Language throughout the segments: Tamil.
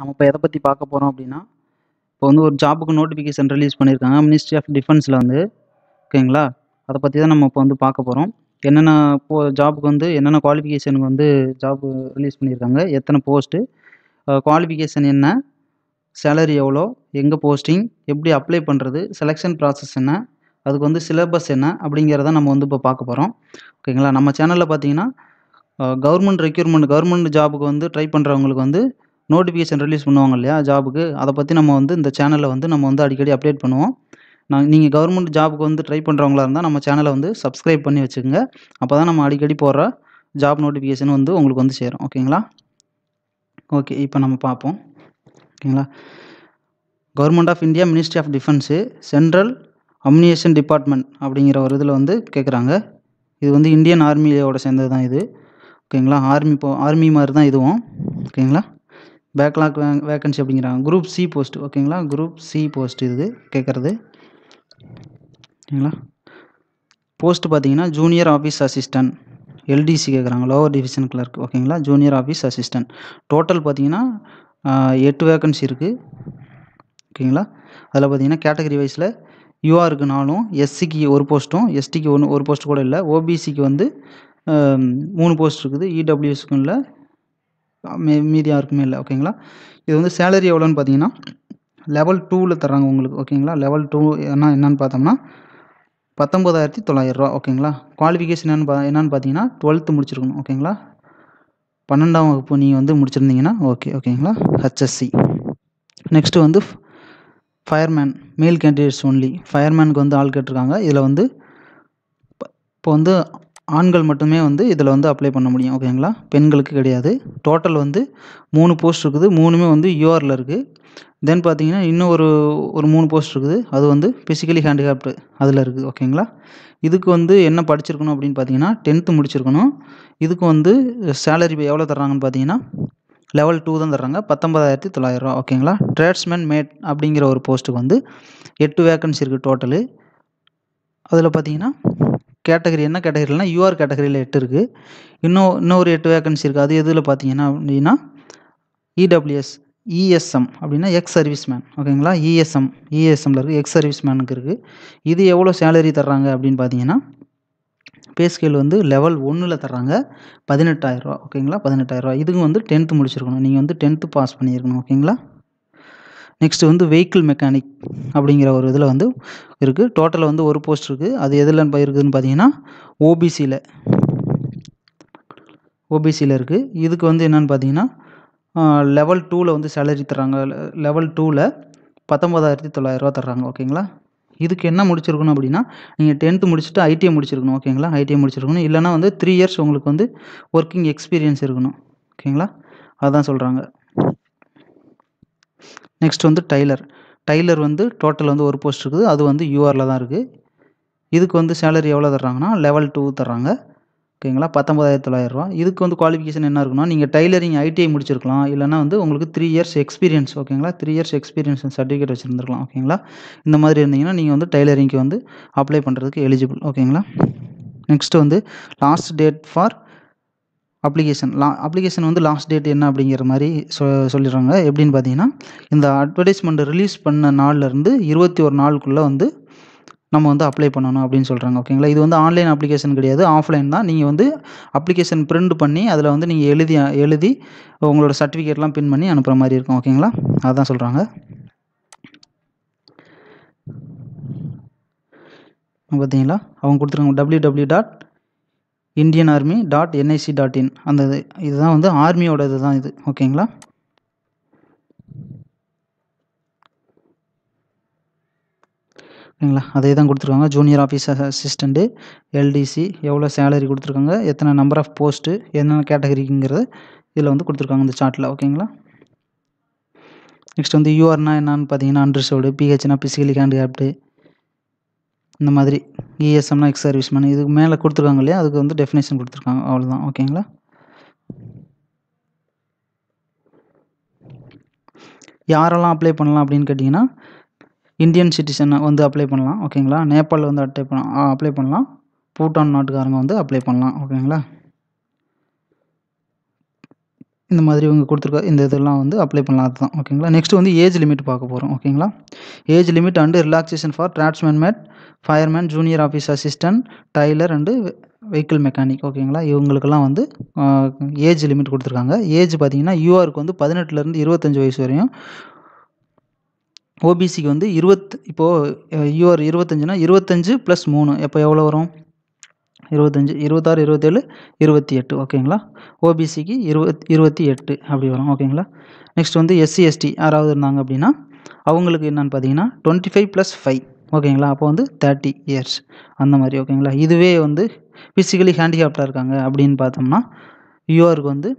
நம்ம இப்போ எதை பற்றி பார்க்க போகிறோம் அப்படின்னா இப்போ வந்து ஒரு ஜாபுக்கு நோட்டிஃபிகேஷன் ரிலீஸ் பண்ணியிருக்காங்க மினிஸ்ட்ரி ஆஃப் டிஃபென்ஸில் வந்து ஓகேங்களா அதை பற்றி தான் நம்ம இப்போ வந்து பார்க்க போகிறோம் என்னென்ன போ ஜாபுக்கு வந்து என்னென்ன குவாலிஃபிகேஷனுக்கு வந்து ஜாப் ரிலீஸ் பண்ணியிருக்காங்க எத்தனை போஸ்ட்டு குவாலிஃபிகேஷன் என்ன சேலரி எவ்வளோ எங்கே போஸ்டிங் எப்படி அப்ளை பண்ணுறது செலெக்ஷன் ப்ராசஸ் என்ன அதுக்கு வந்து சிலபஸ் என்ன அப்படிங்கிறத நம்ம வந்து இப்போ பார்க்க போகிறோம் ஓகேங்களா நம்ம சேனலில் பார்த்தீங்கன்னா கவர்மெண்ட் ரெக்யூர்மெண்ட் கவர்மெண்ட் ஜாபுக்கு வந்து ட்ரை பண்ணுறவங்களுக்கு வந்து நோட்டிஃபிகேஷன் ரிலீஸ் பண்ணுவாங்க இல்லையா ஜாபுக்கு அதை பற்றி நம்ம வந்து இந்த சேனலில் வந்து நம்ம வந்து அடிக்கடி அப்டேட் பண்ணுவோம் நான் நீங்கள் கவர்மெண்ட் ஜாபுக்கு வந்து ட்ரை பண்ணுறவங்களா இருந்தால் நம்ம சேனலை வந்து சப்ஸ்கிரைப் பண்ணி வச்சுக்கோங்க அப்போ தான் நம்ம அடிக்கடி போடுற ஜாப் நோட்டிஃபிகேஷன் வந்து உங்களுக்கு வந்து சேரும் ஓகேங்களா ஓகே இப்போ நம்ம பார்ப்போம் ஓகேங்களா government of India ministry of defence central ammunition department அப்படிங்கிற ஒரு இதில் வந்து கேட்குறாங்க இது வந்து இந்தியன் ஆர்மியோட சேர்ந்தது தான் இது ஓகேங்களா ஆர்மி போ ஆர்மி மாதிரி தான் இதுவும் ஓகேங்களா பேக்லாக் வே வேக்கன்சி அப்படிங்கிறாங்க குரூப் சி போஸ்ட் ஓகேங்களா குரூப் சி போஸ்ட் இது கேட்குறது ஓகேங்களா போஸ்ட் பார்த்தீங்கன்னா ஜூனியர் ஆஃபீஸ் அசிஸ்டன்ட் எல்டிசி கேட்குறாங்க லோவர் டிவிஷன் கிளர்க் ஓகேங்களா ஜூனியர் ஆஃபீஸ் அசிஸ்டன்ட் டோட்டல் பார்த்தீங்கன்னா எட்டு வேக்கன்சி இருக்குது ஓகேங்களா e அதில் பார்த்தீங்கன்னா கேட்டகரி வைஸில் யூஆருக்கு நாலும் எஸ்சிக்கு ஒரு போஸ்ட்டும் எஸ்டிக்கு ஒன்று ஒரு போஸ்ட் கூட இல்லை ஓபிசிக்கு வந்து மூணு போஸ்ட் இருக்குது இடபிள்யூஎஸ்க்கும் இல்லை மீதி யாருக்குமே இல்லை ஓகேங்களா இது வந்து சேலரி எவ்வளோன்னு பார்த்தீங்கன்னா லெவல் டூவில் தராங்க உங்களுக்கு ஓகேங்களா லெவல் டூ என்ன என்னன்னு பார்த்தோம்னா பத்தொம்பதாயிரத்தி தொள்ளாயிரரூவா ஓகேங்களா குவாலிஃபிகேஷன் என்னென்னு பா என்னன்னு பார்த்தீங்கன்னா டுவெல்த்து முடிச்சிருக்கணும் ஓகேங்களா பன்னெண்டாம் வகுப்பு நீங்கள் வந்து முடிச்சிருந்தீங்கன்னா ஓகே ஓகேங்களா ஹெச்எஸ்சி நெக்ஸ்ட்டு வந்து ஃபயர்மேன் மேல் கேண்டிடேட்ஸ் ஒன்லி ஃபயர்மேனுக்கு வந்து ஆள் கேட்டிருக்காங்க இதில் வந்து இப்போ வந்து ஆண்கள் மட்டுமே வந்து இதில் வந்து அப்ளை பண்ண முடியும் ஓகேங்களா பெண்களுக்கு கிடையாது டோட்டல் வந்து மூணு போஸ்ட் இருக்குது மூணுமே வந்து யூஆரில் இருக்குது தென் பார்த்தீங்கன்னா இன்னும் ஒரு ஒரு மூணு போஸ்ட் இருக்குது அது வந்து ஃபிசிக்கலி ஹேண்டிகேப்டு அதில் இருக்குது ஓகேங்களா இதுக்கு வந்து என்ன படிச்சிருக்கணும் அப்படின்னு பார்த்தீங்கன்னா டென்த்து முடிச்சிருக்கணும் இதுக்கு வந்து சேலரி எவ்வளோ தர்றாங்கன்னு பார்த்தீங்கன்னா லெவல் டூ தான் தர்றாங்க பத்தொன்பதாயிரத்தி தொள்ளாயிரரூவா ஓகேங்களா ட்ரேட்ஸ்மேன் மேட் அப்படிங்கிற ஒரு போஸ்ட்டுக்கு வந்து எட்டு வேக்கன்சி இருக்குது டோட்டலு அதில் பார்த்தீங்கன்னா கேட்டகரி என்ன கேட்டகரினா யூஆர் கேட்டகரியில் எட்டு இருக்குது இன்னும் இன்னொரு எட்டு வேக்கன்சி இருக்குது அது எதில் பார்த்தீங்கன்னா அப்படின்னா இடபிள்யூஎஸ் e இஎஸ்எம் e அப்படின்னா எக்ஸ் சர்வீஸ் மேன் ஓகேங்களா இஎஸ்எம் e இஎஸ்எம்மில் இருக்குது எக்ஸ் சர்வீஸ் மேனுக்கு இருக்குது இது எவ்வளோ சேலரி தர்றாங்க அப்படின்னு பார்த்தீங்கன்னா பேஸ்கேல் வந்து லெவல் ஒன்றில் தர்றாங்க பதினெட்டாயிரரூவா ஓகேங்களா பதினெட்டாயிரரூவா இதுக்கும் வந்து டென்த்து முடிச்சிருக்கணும் நீங்கள் வந்து டென்த்து பாஸ் பண்ணியிருக்கணும் ஓகேங்களா நெக்ஸ்ட் வந்து வெஹிக்கிள் மெக்கானிக் அப்படிங்கிற ஒரு இதில் வந்து இருக்குது டோட்டலில் வந்து ஒரு போஸ்ட் இருக்குது அது எதில் இருக்குதுன்னு பார்த்தீங்கன்னா ஓபிசியில் ஓபிசியில் இருக்குது இதுக்கு வந்து என்னென்னு பார்த்தீங்கன்னா லெவல் டூவில் வந்து சேலரி தர்றாங்க லெவல் டூவில் பத்தொம்பதாயிரத்தி தொள்ளாயிரரூவா தர்றாங்க ஓகேங்களா இதுக்கு என்ன முடிச்சிருக்கணும் அப்படின்னா நீங்கள் டென்த்து முடிச்சுட்டு ஐடிஐ முடிச்சிருக்கணும் ஓகேங்களா ஐடிஐ முடிச்சிருக்கணும் இல்லைனா வந்து த்ரீ இயர்ஸ் உங்களுக்கு வந்து ஒர்க்கிங் எக்ஸ்பீரியன்ஸ் இருக்கணும் ஓகேங்களா அதான் சொல்கிறாங்க நெக்ஸ்ட் வந்து டைலர் டைலர் வந்து டோட்டல் வந்து ஒரு போஸ்ட் இருக்குது அது வந்து யூஆரில் தான் இருக்குது இதுக்கு வந்து சேலரி எவ்வளோ தர்றாங்கன்னா லெவல் டூ தர்றாங்க ஓகேங்களா பத்தொம்பதாயிரத்தி தொள்ளாயிரரூவா இதுக்கு வந்து குவாலிஃபிகேஷன் என்ன இருக்குன்னா நீங்கள் டைலரிங் ஐடிஐ முடிச்சிருக்கலாம் இல்லைனா வந்து உங்களுக்கு த்ரீ இயர்ஸ் எக்ஸ்பீரியன்ஸ் ஓகேங்களா த்ரீ இயர்ஸ் எக்ஸ்பீரியன்ஸ் சர்டிஃபிகேட் வச்சுருந்துருக்கலாம் ஓகேங்களா இந்த மாதிரி இருந்தீங்கன்னா நீங்கள் வந்து டைலரிங்க்கு வந்து அப்ளை பண்ணுறதுக்கு எலிஜிபிள் ஓகேங்களா நெக்ஸ்ட் வந்து லாஸ்ட் டேட் ஃபார் அப்ளிகேஷன் லா அப்ளிகேஷன் வந்து லாஸ்ட் டேட் என்ன அப்படிங்கிற மாதிரி சொ சொல்லிடுறாங்க எப்படின்னு பார்த்தீங்கன்னா இந்த அட்வர்டைஸ்மெண்ட் ரிலீஸ் பண்ண நாள்லேருந்து இருபத்தி ஒரு நாளுக்குள்ளே வந்து நம்ம வந்து அப்ளை பண்ணணும் அப்படின்னு சொல்கிறாங்க ஓகேங்களா இது வந்து ஆன்லைன் அப்ளிகேஷன் கிடையாது ஆஃப்லைன் தான் நீங்கள் வந்து அப்ளிகேஷன் பிரிண்ட் பண்ணி அதில் வந்து நீங்கள் எழுதி எழுதி உங்களோட சர்டிஃபிகேட்லாம் பின் பண்ணி அனுப்புகிற மாதிரி இருக்கும் ஓகேங்களா அதுதான் சொல்கிறாங்க பார்த்தீங்களா அவங்க கொடுத்துருக்காங்க W W dot Indian army dot NIC dot in அந்த இது இதுதான் வந்து ஆர்மியோட இது தான் இது ஓகேங்களா ஓகேங்களா அதே தான் கொடுத்துருக்காங்க ஜூனியர் ஆஃபீஸ் அசிஸ்டண்ட்டு எல்டிசி எவ்வளோ சேலரி கொடுத்துருக்காங்க எத்தனை நம்பர் ஆஃப் போஸ்ட்டு என்னென்ன கேட்டகரிக்குங்கிறது இதில் வந்து கொடுத்துருக்காங்க இந்த சார்ட்டில் ஓகேங்களா நெக்ஸ்ட் வந்து யூஆர்னா என்னான்னு பார்த்தீங்கன்னா அண்ட்ரிசோடு பிஹெச்னா பிசிக்கலி ஹேண்டிகேப்டு இந்த மாதிரி இஎஸ்எம்னா எக்ஸ் சர்வீஸ் மேன் இதுக்கு மேலே கொடுத்துருக்காங்க இல்லையா அதுக்கு வந்து டெஃபினேஷன் கொடுத்துருக்காங்க அவ்வளோதான் ஓகேங்களா யாரெல்லாம் அப்ளை பண்ணலாம் அப்படின்னு கேட்டிங்கன்னா இந்தியன் சிட்டிசன் வந்து அப்ளை பண்ணலாம் ஓகேங்களா நேபாளில் வந்து அட்டை பண்ண அப்ளை பண்ணலாம் பூட்டான் நாட்டுக்காரங்க வந்து அப்ளை பண்ணலாம் ஓகேங்களா இந்த மாதிரி இவங்க கொடுத்துருக்க இந்த இதெல்லாம் வந்து அப்ளை பண்ணலாம் அதுதான் ஓகேங்களா நெக்ஸ்ட் வந்து ஏஜ் லிமிட் பார்க்க போகிறோம் ஓகேங்களா age limit and relaxation for draughtsman mate fireman junior office assistant tailor and vehicle mechanic ஓகேங்களா இவங்களுக்கெல்லாம் வந்து ஏஜ் லிமிட் கொடுத்துருக்காங்க ஏஜ் பார்த்தீங்கன்னா யூஆருக்கு வந்து பதினெட்டுலேருந்து இருபத்தஞ்சி வயசு வரையும் ஓபிசிக்கு வந்து இருபத் இப்போது யூஆர் இருபத்தஞ்சுனா இருபத்தஞ்சு ப்ளஸ் மூணு எப்போ எவ்வளோ வரும் இருபத்தஞ்சி இருபத்தாறு இருபத்தேழு இருபத்தி எட்டு ஓகேங்களா ஓபிசிக்கு இருபத் இருபத்தி எட்டு அப்படி வரும் ஓகேங்களா நெக்ஸ்ட் வந்து எஸ்சி எஸ்டி யாராவது இருந்தாங்க அப்படின்னா அவங்களுக்கு என்னென்னு பார்த்தீங்கன்னா டுவெண்ட்டி ஃபைவ் ப்ளஸ் ஃபைவ் ஓகேங்களா அப்போ வந்து தேர்ட்டி இயர்ஸ் அந்த மாதிரி ஓகேங்களா இதுவே வந்து ஃபிசிக்கலி ஹேண்டிகேப்டாக இருக்காங்க அப்படின்னு பார்த்தோம்னா யூஆருக்கு வந்து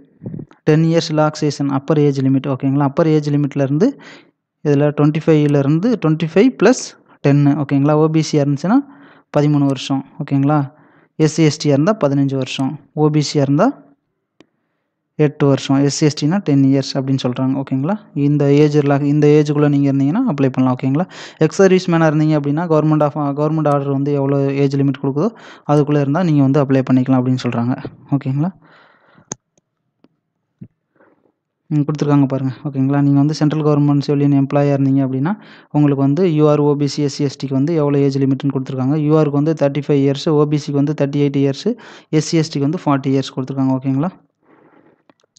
ten years relaxation upper age limit ஓகேங்களா அப்பர் ஏஜ் லிமிட்லேருந்து இதில் டுவெண்ட்டி ஃபைவ்லேருந்து டுவெண்ட்டி ஃபைவ் ப்ளஸ் டென்னு ஓகேங்களா ஓபிசியாக இருந்துச்சுன்னா பதிமூணு வருஷம் ஓகேங்களா எஸ்சிஎஸ்டியாக இருந்தால் பதினஞ்சு வருஷம் ஓபிசியாக இருந்தால் எட்டு வருஷம் எஸ்சிஎஸ்டினா டென் இயர்ஸ் அப்படின்னு சொல்கிறாங்க ஓகேங்களா இந்த ஏஜில் இந்த ஏஜுக்குள்ளே நீங்கள் இருந்தீங்கன்னா அப்ளை பண்ணலாம் ஓகேங்களா எக்ஸ் சர்வீஸ் மேனாக இருந்தீங்க அப்படின்னா கவர்மெண்ட் ஆஃப் கவர்மெண்ட் ஆர்டர் வந்து எவ்வளோ ஏஜ் லிமிட் கொடுக்குதோ அதுக்குள்ளே இருந்தால் நீங்கள் வந்து அப்ளை பண்ணிக்கலாம் அப்படின்னு சொல்கிறாங்க ஓகேங்களா கொடுத்துருக்காங்க பாருங்கள் ஓகேங்களா நீங்கள் வந்து சென்ட்ரல் கவர்மெண்ட் சொல்லியின் எம்ப்ளாயாக இருந்தீங்க அப்படின்னா உங்களுக்கு வந்து யூஆர் ஓபிசி எஸ்சி எஸ்டிக்கு வந்து எவ்வளோ ஏஜ் லிமிட்னு கொடுத்துருக்காங்க யூஆருக்கு வந்து தேர்ட்டி ஃபைவ் இயர்ஸ் ஓபிசிக்கு வந்து தேர்ட்டி எயிட் இயர்ஸ் எஸ்சி எஸ்டிக்கு வந்து ஃபார்ட்டி இயர்ஸ் கொடுத்துருக்காங்க ஓகேங்களா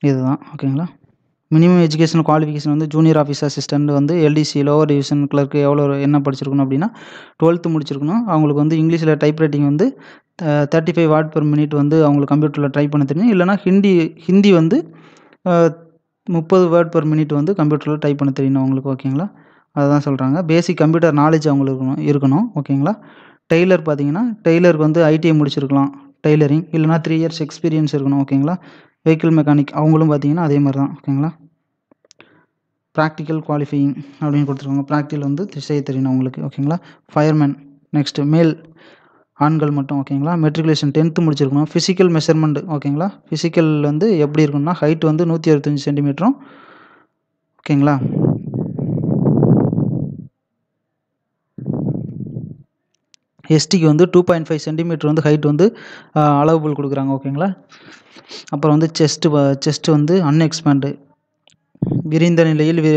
இதுதான் ஓகேங்களா மினிமம் எஜுகேஷன் குவாலிஃபிகேஷன் வந்து ஜூனியர் ஆஃபீஸ் அசிஸ்டண்ட் வந்து எல்டிசி லோவர் டிவிஷன் கிளர்க்கு எவ்வளோ என்ன படிச்சிருக்கணும் அப்படின்னா டுவெல்த்து முடிச்சிருக்கணும் அவங்களுக்கு வந்து இங்கிலீஷில் டைப் ரைட்டிங் வந்து தேர்ட்டி ஃபைவ் வாட் பெர் மினிட் வந்து அவங்களுக்கு கம்ப்யூட்டரில் ட்ரை பண்ண தெரியும் இல்லைனா ஹிந்தி ஹிந்தி வந்து முப்பது வேர்ட் பர் மினிட் வந்து கம்ப்யூட்டரில் டைப் பண்ண தெரியணும் அவங்களுக்கு ஓகேங்களா அதுதான் சொல்கிறாங்க பேசிக் கம்ப்யூட்டர் நாலேஜ் அவங்களுக்கு இருக்கணும் ஓகேங்களா டெய்லர் பார்த்தீங்கன்னா டெய்லருக்கு வந்து ஐடிஐ முடிச்சிருக்கலாம் டெய்லரிங் இல்லைனா த்ரீ இயர்ஸ் எக்ஸ்பீரியன்ஸ் இருக்கணும் ஓகேங்களா வெஹிக்கிள் மெக்கானிக் அவங்களும் பார்த்தீங்கன்னா அதே மாதிரி தான் ஓகேங்களா ப்ராக்டிக்கல் குவாலிஃபையிங் அப்படின்னு கொடுத்துருக்காங்க ப்ராக்டிக்கல் வந்து செய்ய தெரியணும் அவங்களுக்கு ஓகேங்களா ஃபயர்மேன் நெக்ஸ்ட்டு மேல் ஆண்கள் மட்டும் ஓகேங்களா மெட்ரிகுலேஷன் டென்த்து முடிச்சிருக்கணும் ஃபிசிக்கல் மெஷர்மெண்ட் ஓகேங்களா ஃபிசிக்கல் வந்து எப்படி இருக்குன்னா ஹைட் வந்து நூற்றி அறுபத்தஞ்சி சென்டிமீட்டரும் ஓகேங்களா எஸ்டிக்கு வந்து டூ பாயிண்ட் ஃபைவ் சென்டிமீட்டர் வந்து ஹைட் வந்து அலோவபிள் கொடுக்குறாங்க ஓகேங்களா அப்புறம் வந்து செஸ்ட்டு செஸ்ட்டு வந்து அன்எக்ஸ்பேண்டு விரிந்த நிலையில் வி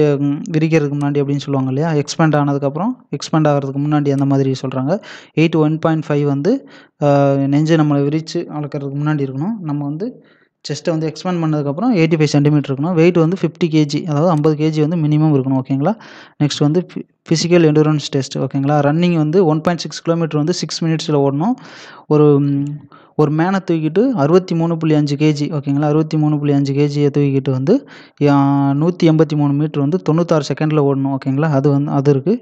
விரிக்கிறதுக்கு முன்னாடி அப்படின்னு சொல்லுவாங்க இல்லையா எக்ஸ்பேண்ட் ஆனதுக்கப்புறம் எக்ஸ்பேண்ட் ஆகிறதுக்கு முன்னாடி அந்த மாதிரி சொல்கிறாங்க எயிட் ஒன் பாயிண்ட் ஃபைவ் வந்து நெஞ்சு நம்மளை விரித்து அளக்கிறதுக்கு முன்னாடி இருக்கணும் நம்ம வந்து செஸ்ட்டை வந்து எக்ஸ்பேண்ட் பண்ணதுக்கப்புறம் எயிட்டி ஃபைவ் சென்டிமீட்டர் இருக்கணும் வெயிட் வந்து ஃபிஃப்டி கேஜி அதாவது ஐம்பது கேஜி வந்து மினிமம் இருக்கணும் ஓகேங்களா நெக்ஸ்ட் வந்து ஃபிசிக்கல் எண்டூரன்ஸ் டெஸ்ட் ஓகேங்களா ரன்னிங் வந்து ஒன் பாயிண்ட் சிக்ஸ் கிலோமீட்டர் வந்து சிக்ஸ் மினிட்ஸில் ஓடணும் ஒரு ஒரு மேனை தூக்கிட்டு அறுபத்தி மூணு புள்ளி அஞ்சு கேஜி ஓகேங்களா அறுபத்தி மூணு புள்ளி அஞ்சு கேஜியை தூக்கிட்டு வந்து நூற்றி எண்பத்தி மூணு மீட்ரு வந்து தொண்ணூத்தாறு செகண்டில் ஓடணும் ஓகேங்களா அது வந்து அது இருக்குது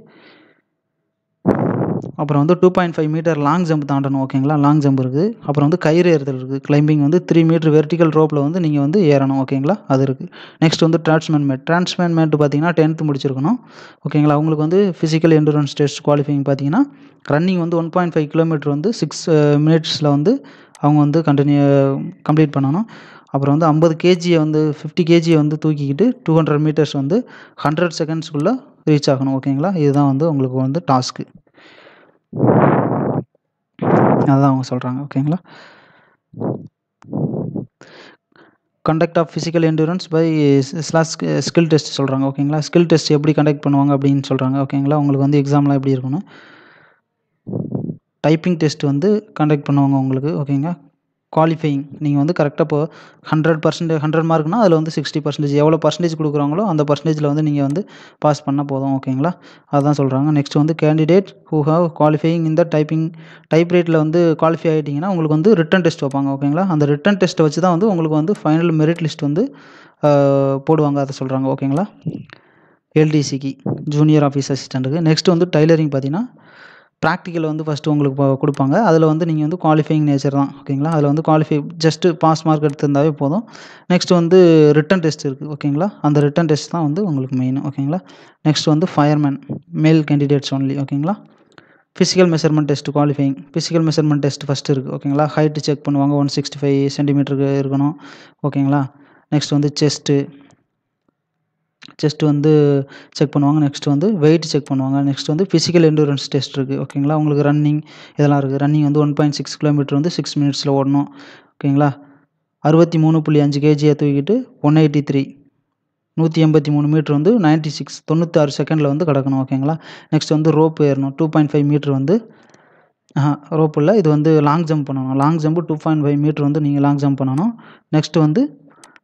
அப்புறம் வந்து two point five metre long jump தாண்டணும் ஓகேங்களா லாங் ஜம்ப் இருக்குது அப்புறம் வந்து கயிறு ஏறுதல் இருக்குது கிளைம்பிங் வந்து த்ரீ மீட்டர் வெர்டிக்கல் ரோப்பில் வந்து நீங்கள் வந்து ஏறணும் ஓகேங்களா அது இருக்குது நெக்ஸ்ட் வந்து டிரான்ஸ்மேன் மேட் டிரான்ஸ்மேன் மேட் பார்த்தீங்கன்னா டென்த்து முடிச்சிருக்கணும் ஓகேங்களா அவங்களுக்கு வந்து ஃபிசிக்கல் என்டூரன்ஸ் டெஸ்ட் குவாலிஃபைங் பார்த்தீங்கன்னா ரன்னிங் வந்து ஒன் பாயிண்ட் ஃபைவ் கிலோமீட்டர் வந்து சிக்ஸ் மினிட்ஸில் uh, வந்து அவங்க வந்து கண்டினியூ கம்ப்ளீட் பண்ணணும் அப்புறம் வந்து ஐம்பது கேஜியை வந்து ஃபிஃப்டி கேஜியை வந்து தூக்கிக்கிட்டு டூ ஹண்ட்ரட் மீட்டர்ஸ் வந்து ஹண்ட்ரட் செகண்ட்ஸ்குள்ளே ரீச் ஆகணும் ஓகேங்களா இதுதான் வந்து உங்களுக்கு வந்து டாஸ்க்கு அதுதான் அவங்க சொல்கிறாங்க ஓகேங்களா conduct of physical endurance by ஸ்லாஸ் ஸ்கில் டெஸ்ட் சொல்கிறாங்க ஓகேங்களா ஸ்கில் டெஸ்ட் எப்படி கண்டக்ட் பண்ணுவாங்க அப்படின்னு சொல்கிறாங்க ஓகேங்களா உங்களுக்கு வந்து எக்ஸாம்லாம் எப்படி இருக்கணும் டைப்பிங் டெஸ்ட் வந்து கண்டக்ட் பண்ணுவாங்க உங்களுக்கு ஓகேங்களா குவாலிஃபையிங் நீங்கள் வந்து கரெக்டாக இப்போ ஹண்ட்ரட் பர்சன்டேஜ் ஹண்ட்ரட் மார்க்னா அதில் வந்து சிக்ஸ்டி பர்சன்டேஜ் எவ்வளோ பர்சன்டேஜ் கொடுக்குறாங்களோ அந்த பர்சன்டேஜில் வந்து நீங்கள் வந்து பாஸ் பண்ணால் போதும் ஓகேங்களா அதுதான் சொல்கிறாங்க நெக்ஸ்ட் வந்து கேண்டிடேட் ஹூ ஹவ் குவாலிஃபையிங் இந்த டைப்பிங் டைப் ரேட்டில் வந்து குவாலிஃபை ஆகிட்டிங்கன்னா உங்களுக்கு வந்து ரிட்டன் டெஸ்ட் வைப்பாங்க ஓகேங்களா அந்த ரிட்டன் டெஸ்ட்டை வச்சு தான் வந்து உங்களுக்கு வந்து ஃபைனல் மெரிட் லிஸ்ட் வந்து போடுவாங்க அதை சொல்கிறாங்க ஓகேங்களா எல்டிசிக்கு ஜூனியர் ஆஃபீஸ் அசிஸ்டண்ட்டுக்கு நெக்ஸ்ட் வந்து டைலரிங் பார்த்தீங்கன்னா ப்ராக்டிக்கல் வந்து ஃபஸ்ட்டு உங்களுக்கு கொடுப்பாங்க அதில் வந்து நீங்கள் வந்து குவாலிஃபைங் நேச்சர் தான் ஓகேங்களா அதில் வந்து குவாலிஃபை ஜஸ்ட்டு பாஸ் மார்க் எடுத்திருந்தாவே போதும் நெக்ஸ்ட் வந்து ரிட்டன் டெஸ்ட் இருக்குது ஓகேங்களா அந்த ரிட்டன் டெஸ்ட் தான் வந்து உங்களுக்கு மெயின் ஓகேங்களா நெக்ஸ்ட் வந்து ஃபயர்மேன் மேல் கேண்டிடேட்ஸ் ஒன்லி ஓகேங்களா physical measurement test qualifying physical measurement test first இருக்குது ஓகேங்களா ஹைட்டு செக் பண்ணுவாங்க ஒன் சிக்ஸ்டி ஃபைவ் சென்டிமீட்டருக்கு இருக்கணும் ஓகேங்களா நெக்ஸ்ட் வந்து செஸ்ட்டு செஸ்ட் வந்து செக் பண்ணுவாங்க நெக்ஸ்ட் வந்து வெயிட் செக் பண்ணுவாங்க நெக்ஸ்ட் வந்து ஃபிசிக்கல் எண்டூரன்ஸ் டெஸ்ட் இருக்குது ஓகேங்களா உங்களுக்கு ரன்னிங் இதெல்லாம் இருக்குது ரன்னிங் வந்து ஒன் பாயிண்ட் சிக்ஸ் கிலோமீட்டர் வந்து சிக்ஸ் மினிட்ஸில் ஓடணும் ஓகேங்களா அறுபத்தி மூணு புள்ளி அஞ்சு கேஜியை தூக்கிட்டு ஒன் எயிட்டி த்ரீ நூற்றி எண்பத்தி மூணு மீட்ரு வந்து நைன்ட்டி சிக்ஸ் ஆறு செகண்டில் வந்து கிடக்கணும் ஓகேங்களா நெக்ஸ்ட் வந்து ரோப் ஏறணும் டூ பாயிண்ட் ஃபைவ் மீட்ரு வந்து ரோப் இல்லை இது வந்து லாங் ஜம்ப் பண்ணணும் long jump two point five metre வந்து நீங்கள் லாங் ஜம்ப் பண்ணணும் நெக்ஸ்ட் வந்து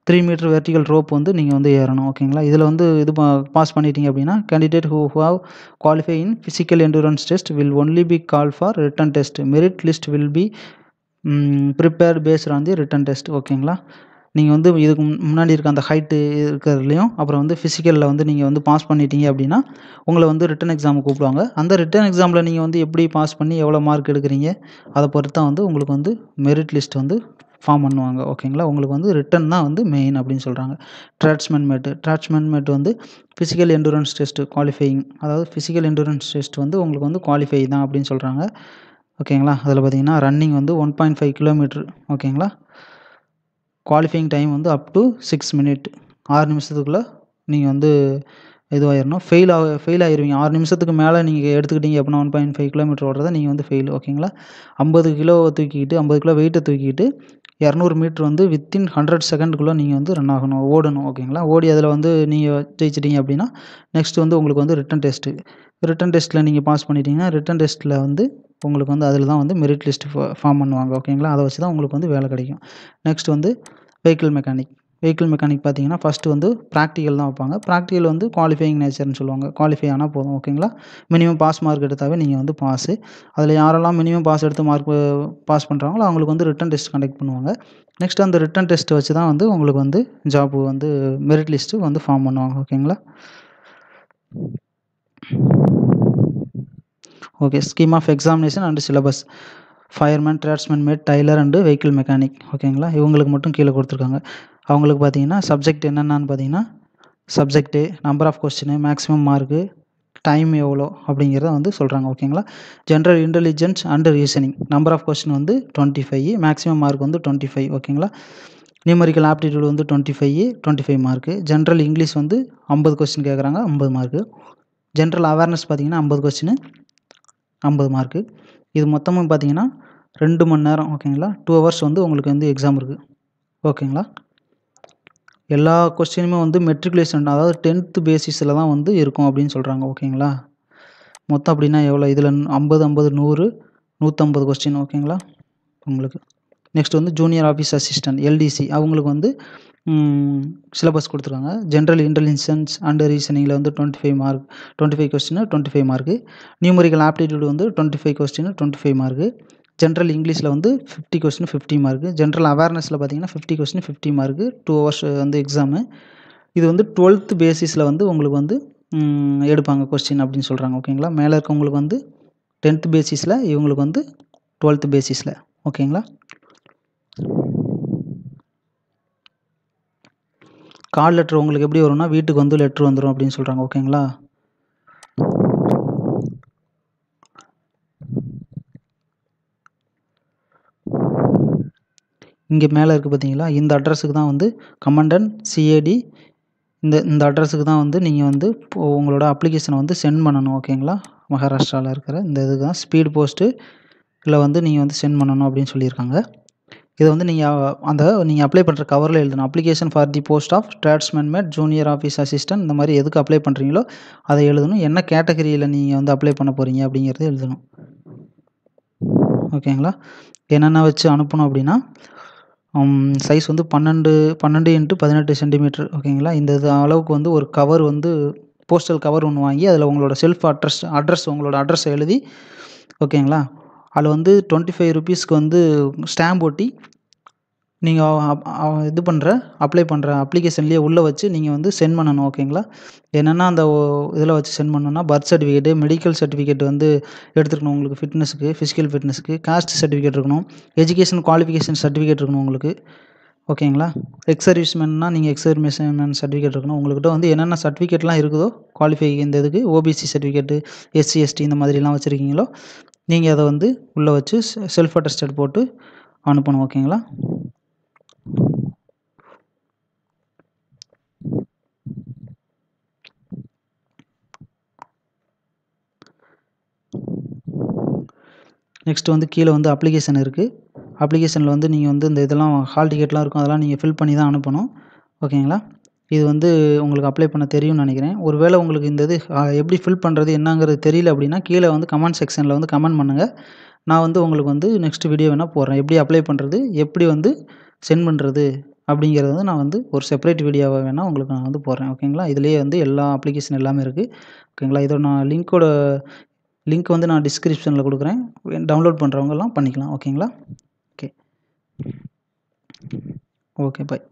த்ரீ மீட்டர் வெர்டிகல் ரோப் வந்து நீங்கள் வந்து ஏறணும் ஓகேங்களா இதில் வந்து இது பாஸ் பண்ணிட்டீங்க அப்படின்னா candidate who have qualify in physical endurance test will only be call for written test merit list will be prepared based on the written test ஓகேங்களா நீங்கள் வந்து இதுக்கு முன்னாடி இருக்க அந்த ஹைட்டு இருக்கிறதுலையும் அப்புறம் வந்து ஃபிசிக்கலில் வந்து நீங்கள் வந்து பாஸ் பண்ணிட்டீங்க அப்படின்னா உங்களை வந்து ரிட்டன் எக்ஸாமுக்கு கூப்பிடுவாங்க அந்த ரிட்டன் எக்ஸாமில் நீங்கள் வந்து எப்படி பாஸ் பண்ணி எவ்வளோ மார்க் எடுக்கிறீங்க அதை பொறுத்து தான் வந்து உங்களுக்கு வந்து மெரிட் லிஸ்ட் வந்து ஃபார்ம் பண்ணுவாங்க ஓகேங்களா உங்களுக்கு வந்து ரிட்டன் தான் வந்து மெயின் அப்படின்னு சொல்கிறாங்க டிராட்ஸ்மென் மேட்டு டிராட்ஸ்மென் மேட் வந்து ஃபிசிக்கல் என்டூரன்ஸ் டெஸ்ட்டு குவாலிஃபையிங் அதாவது ஃபிசிக்கல் என்டூரன்ஸ் டெஸ்ட் வந்து உங்களுக்கு வந்து குவாலிஃபை தான் அப்படின்னு சொல்கிறாங்க ஓகேங்களா அதில் பார்த்தீங்கன்னா ரன்னிங் வந்து ஒன் பாயிண்ட் ஃபைவ் கிலோமீட்ரு ஓகேங்களா குவாலிஃபைங் டைம் வந்து அப் டு சிக்ஸ் மினிட் ஆறு நிமிஷத்துக்குள்ளே நீங்கள் வந்து இதுவாயிடணும் ஃபெயில் ஆக ஃபெயில் ஆகிருவீங்க ஆறு நிமிஷத்துக்கு மேலே நீங்கள் எடுத்துக்கிட்டீங்க அப்படின்னா ஒன் பாயிண்ட் ஃபைவ் கிலோமீட்டர் ஓடுறத நீங்கள் வந்து ஃபெயில் ஓகேங்களா ஐம்பது கிலோ தூக்கிக்கிட்டு ஐம்பது கிலோ வெயிட்டை தூக்கிக்கிட்டு இரநூறு மீட்ரு வந்து வித்தின் ஹண்ட்ரட் செகண்டுக்குள்ளே நீங்கள் வந்து ரன் ஆகணும் ஓடணும் ஓகேங்களா ஓடி அதில் வந்து நீங்கள் ஜெயிச்சிட்டிங்க அப்படின்னா நெக்ஸ்ட் வந்து உங்களுக்கு வந்து ரிட்டன் டெஸ்ட்டு ரிட்டன் டெஸ்ட்டில் நீங்கள் பாஸ் பண்ணிட்டீங்கன்னா ரிட்டன் டெஸ்ட்டில் வந்து உங்களுக்கு வந்து அதில் தான் வந்து மெரிட் லிஸ்ட்டு ஃபார்ம் பண்ணுவாங்க ஓகேங்களா அதை வச்சு தான் உங்களுக்கு வந்து வேலை கிடைக்கும் நெக்ஸ்ட் வந்து வெஹிக்கிள் மெக்கானிக் வெஹிக்கிள் மெக்கானிக் பார்த்தீங்கன்னா ஃபஸ்ட்டு வந்து ப்ராக்டிக்கல் தான் வைப்பாங்க ப்ராக்டிக்கல் வந்து குவாலிஃபையிங் நேச்சர்னு சொல்லுவாங்க குவாலிஃபை ஆனால் போதும் ஓகேங்களா மினிமம் பாஸ் மார்க் எடுத்தாவே நீங்கள் வந்து பாஸு அதில் யாரெல்லாம் மினிமம் பாஸ் எடுத்து மார்க் பாஸ் பண்ணுறாங்களோ அவங்களுக்கு வந்து ரிட்டன் டெஸ்ட் கண்டக்ட் பண்ணுவாங்க நெக்ஸ்ட் அந்த ரிட்டன் டெஸ்ட் வச்சு தான் வந்து உங்களுக்கு வந்து ஜாப் வந்து மெரிட் லிஸ்ட்டு வந்து ஃபார்ம் பண்ணுவாங்க ஓகேங்களா okay scheme of examination and syllabus fireman draughtsman mate tailor and vehicle mechanic ஓகேங்களா இவங்களுக்கு மட்டும் கீழே கொடுத்துருக்காங்க அவங்களுக்கு பார்த்தீங்கன்னா சப்ஜெக்ட் என்னென்னு பார்த்தீங்கன்னா subject number of question maximum mark time எவ்வளோ அப்படிங்கிறத வந்து சொல்கிறாங்க ஓகேங்களா general intelligence and reasoning number of question வந்து டுவெண்ட்டி ஃபைவ் மேக்ஸிமம் மார்க் வந்து டுவெண்ட்டி ஃபைவ் ஓகேங்களா நியூமரிக்கல் ஆப்டிடியூட் வந்து twenty five twenty five mark general English வந்து ஐம்பது கொஸ்டின் கேட்குறாங்க ஐம்பது மார்க்கு ஜென்ரல் அவேர்னஸ் பார்த்தீங்கன்னா ஐம்பது கொஸ்டின் ஐம்பது மார்க்கு இது மொத்தமும் பார்த்தீங்கன்னா ரெண்டு மணி நேரம் ஓகேங்களா டூ ஹவர்ஸ் வந்து உங்களுக்கு வந்து எக்ஸாம் இருக்குது ஓகேங்களா எல்லா கொஸ்டினுமே வந்து மெட்ரிகுலேஷன் அதாவது டென்த்து பேசிஸில் தான் வந்து இருக்கும் அப்படின்னு சொல்கிறாங்க ஓகேங்களா மொத்தம் அப்படின்னா எவ்வளோ இதில் ஐம்பது ஐம்பது நூறு நூற்றம்பது கொஸ்டின் ஓகேங்களா உங்களுக்கு நெக்ஸ்ட் வந்து ஜூனியர் ஆஃபீஸ் அசிஸ்டன்ட் எல்டிசி அவங்களுக்கு வந்து சிலபஸ் கொடுத்துருக்காங்க ஜென்ரல் இன்டெலிஜென்ஸ் அண்ட் ரீசனிங்கில் வந்து twenty five mark twenty five question twenty five mark numerical aptitude வந்து twenty five question twenty five mark general இங்கிலீஷில் வந்து fifty question fifty mark general அவேர்னஸில் பார்த்தீங்கன்னா fifty question fifty mark two hours வந்து எக்ஸாமு இது வந்து டுவெல்த்து பேசிஸில் வந்து உங்களுக்கு வந்து எடுப்பாங்க கொஸ்டின் அப்படின்னு சொல்கிறாங்க ஓகேங்களா மேலே இருக்கவங்களுக்கு வந்து டென்த்து பேசிஸில் இவங்களுக்கு வந்து டுவெல்த்து பேசிஸில் ஓகேங்களா கால் லெட்ரு உங்களுக்கு எப்படி வரும்னா வீட்டுக்கு வந்து லெட்ரு வந்துடும் அப்படின்னு சொல்கிறாங்க ஓகேங்களா இங்கே மேலே இருக்குது பார்த்தீங்களா இந்த அட்ரஸுக்கு தான் வந்து கமண்டன் சிஏடி இந்த இந்த அட்ரஸுக்கு தான் வந்து நீங்கள் வந்து உங்களோட அப்ளிகேஷனை வந்து சென்ட் பண்ணணும் ஓகேங்களா மகாராஷ்டிராவில் இருக்கிற இந்த இதுக்கு தான் ஸ்பீட் போஸ்ட்டு இல்லை வந்து நீங்கள் வந்து சென்ட் பண்ணணும் அப்படின்னு சொல்லியிருக்காங்க இதை வந்து நீங்கள் அந்த நீங்கள் அப்ளை பண்ணுற கவரில் எழுதணும் application for the post of draughtsman mate junior office assistant இந்த மாதிரி எதுக்கு அப்ளை பண்ணுறீங்களோ அதை எழுதணும் என்ன கேட்டகரியில் நீங்கள் வந்து அப்ளை பண்ண போகிறீங்க அப்படிங்கிறது எழுதணும் ஓகேங்களா என்னென்ன வச்சு அனுப்பணும் அப்படின்னா சைஸ் வந்து பன்னெண்டு பன்னெண்டு இன்ட்டு பதினெட்டு சென்டிமீட்டர் ஓகேங்களா இந்த இது அளவுக்கு வந்து ஒரு கவர் வந்து போஸ்டல் கவர் ஒன்று வாங்கி அதில் உங்களோட செல்ஃப் அட்ரஸ் அட்ரஸ் உங்களோட அட்ரஸை எழுதி ஓகேங்களா அதில் வந்து டுவெண்ட்டி ஃபைவ் ருபீஸ்க்கு வந்து ஸ்டாம்ப் ஒட்டி நீங்கள் இது பண்ணுற அப்ளை பண்ணுற அப்ளிகேஷன்லேயே உள்ளே வச்சு நீங்கள் வந்து சென்ட் பண்ணணும் ஓகேங்களா என்னென்னா அந்த இதில் வச்சு சென்ட் பண்ணணும்னா பர்த் சர்டிஃபிகேட்டு மெடிக்கல் சர்டிஃபிகேட் வந்து எடுத்துக்கணும் உங்களுக்கு ஃபிட்னஸுக்கு ஃபிசிக்கல் ஃபிட்னஸுக்கு காஸ்ட் சர்டிஃபிகேட் இருக்கணும் எஜுகேஷன் குவாலிஃபிகேஷன் சர்டிஃபிகேட் இருக்கணும் உங்களுக்கு ஓகேங்களா எக்ஸ் நீங்கள் எக்ஸ் சர்வீஸ்மேன் சர்டிஃபிகேட் இருக்கணும் உங்கள்கிட்ட வந்து என்னென்ன சர்டிஃபிகேட்லாம் இருக்குதோ குவாலிஃபை இந்த இதுக்கு ஓபிசி சர்டிஃபிகேட்டு எஸ்சி எஸ்டி இந்த மாதிரிலாம் வச்சுருக்கீங்களோ நீங்கள் அதை வந்து உள்ளே வச்சு செல்ஃப் அட்டஸ்டட் போட்டு அனுப்பணும் ஓகேங்களா நெக்ஸ்ட்டு வந்து கீழே வந்து அப்ளிகேஷன் இருக்குது அப்ளிகேஷனில் வந்து நீங்கள் வந்து இந்த இதெல்லாம் ஹால் டிக்கெட்லாம் இருக்கும் அதெல்லாம் நீங்கள் ஃபில் பண்ணி தான் அனுப்பணும் ஓகேங்களா இது வந்து உங்களுக்கு அப்ளை பண்ண தெரியும்னு நினைக்கிறேன் ஒருவேளை உங்களுக்கு இந்த இது எப்படி ஃபில் பண்ணுறது என்னங்கிறது தெரியல அப்படின்னா கீழே வந்து கமெண்ட் செக்ஷனில் வந்து கமெண்ட் பண்ணுங்கள் நான் வந்து உங்களுக்கு வந்து நெக்ஸ்ட் வீடியோ வேணால் போடுறேன் எப்படி அப்ளை பண்ணுறது எப்படி வந்து சென்ட் பண்ணுறது அப்படிங்கிறது வந்து நான் வந்து ஒரு செப்பரேட் வீடியோவை வேணால் உங்களுக்கு நான் வந்து போடுறேன் ஓகேங்களா இதுலேயே வந்து எல்லா அப்ளிகேஷன் எல்லாமே இருக்குது ஓகேங்களா இதோட நான் லிங்க்கோட லிங்க் வந்து நான் டிஸ்கிரிப்ஷனில் கொடுக்குறேன் டவுன்லோட் பண்ணுறவங்கலாம் பண்ணிக்கலாம் ஓகேங்களா ஓகே ஓகே பாய்